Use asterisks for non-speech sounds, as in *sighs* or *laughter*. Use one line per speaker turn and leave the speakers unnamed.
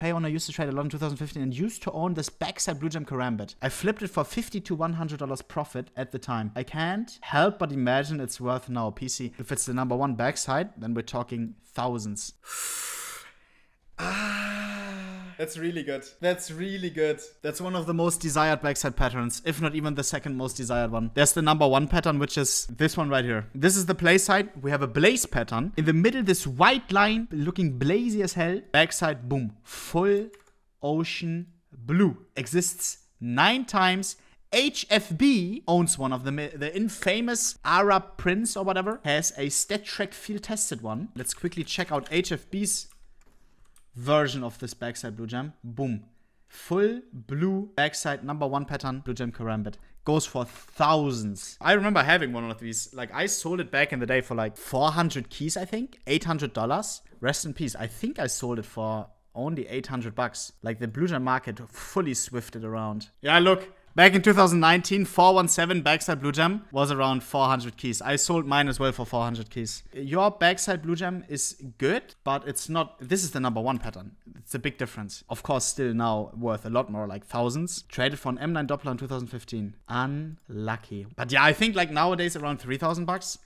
when I used to trade a lot in 2015 and used to own this backside blue gem karambit. I flipped it for 50 to 100 dollars profit at the time. I can't help but imagine it's worth now PC. If it's the number one backside, then we're talking thousands. *sighs* ah. That's really good. That's really good. That's one of the most desired backside patterns, if not even the second most desired one. There's the number one pattern, which is this one right here. This is the play side. We have a blaze pattern. In the middle, this white line looking blazy as hell. Backside, boom. Full ocean blue. Exists nine times. HFB owns one of the The infamous Arab prince or whatever has a Stat track field tested one. Let's quickly check out HFB's version of this backside blue jam. Boom. Full blue backside number one pattern blue jam karambit. Goes for thousands. I remember having one of these. Like I sold it back in the day for like 400 keys, I think. $800. Rest in peace. I think I sold it for only 800 bucks. Like the blue jam market fully swifted around. Yeah, look. Back in 2019, 417 backside blue gem was around 400 keys. I sold mine as well for 400 keys. Your backside blue gem is good, but it's not. This is the number one pattern. It's a big difference. Of course, still now worth a lot more, like thousands. Traded for an M9 Doppler in 2015. Unlucky. But yeah, I think like nowadays around 3000 bucks.